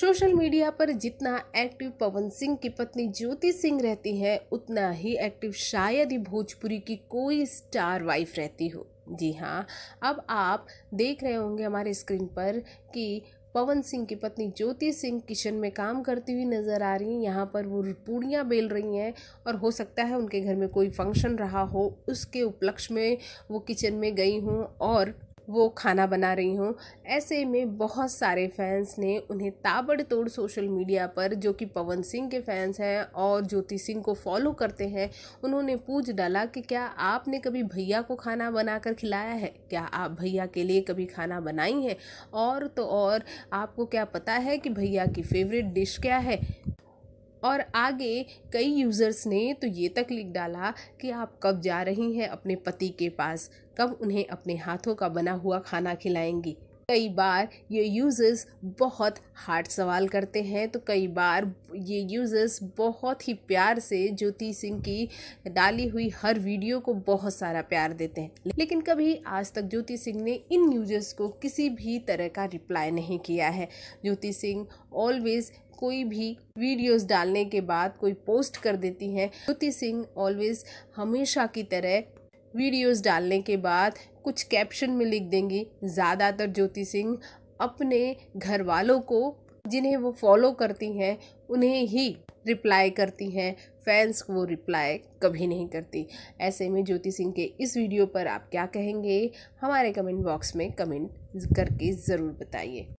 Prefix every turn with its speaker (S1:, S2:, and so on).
S1: social media पर जितना active पवन सिंह की पत्नी ज्योति सिंह रहती हैं उतना ही एक्टिव शायद ही भोजपुरी की कोई स्टार वाइफ रहती हो जी हाँ अब आप देख रहे होंगे हमारे स्क्रीन पर कि पवन सिंह की पत्नी ज्योति सिंह किचन में काम करती हुई नज़र आ रही हैं यहाँ पर वो पूड़ियाँ बेल रही हैं और हो सकता है उनके घर में कोई फंक्शन रहा हो उसके उपलक्ष्य में वो किचन में गई हूँ और वो खाना बना रही हूँ ऐसे में बहुत सारे फैंस ने उन्हें ताबड़तोड़ सोशल मीडिया पर जो कि पवन सिंह के फैंस हैं और ज्योति सिंह को फॉलो करते हैं उन्होंने पूछ डाला कि क्या आपने कभी भैया को खाना बनाकर खिलाया है क्या आप भैया के लिए कभी खाना बनाई हैं और तो और आपको क्या पता है कि भैया की फेवरेट डिश क्या है और आगे कई यूज़र्स ने तो ये तक लिख डाला कि आप कब जा रही हैं अपने पति के पास कब उन्हें अपने हाथों का बना हुआ खाना खिलाएंगी कई बार ये यूज़र्स बहुत हार्ड सवाल करते हैं तो कई बार ये यूज़र्स बहुत ही प्यार से ज्योति सिंह की डाली हुई हर वीडियो को बहुत सारा प्यार देते हैं लेकिन कभी आज तक ज्योति सिंह ने इन यूज़र्स को किसी भी तरह का रिप्लाई नहीं किया है ज्योति सिंह ऑलवेज़ कोई भी वीडियोस डालने के बाद कोई पोस्ट कर देती हैं ज्योति सिंह ऑलवेज हमेशा की तरह वीडियोस डालने के बाद कुछ कैप्शन में लिख देंगी ज़्यादातर ज्योति सिंह अपने घर वालों को जिन्हें वो फॉलो करती हैं उन्हें ही रिप्लाई करती हैं फैंस को वो रिप्लाई कभी नहीं करती ऐसे में ज्योति सिंह के इस वीडियो पर आप क्या कहेंगे हमारे कमेंट बॉक्स में कमेंट करके ज़रूर बताइए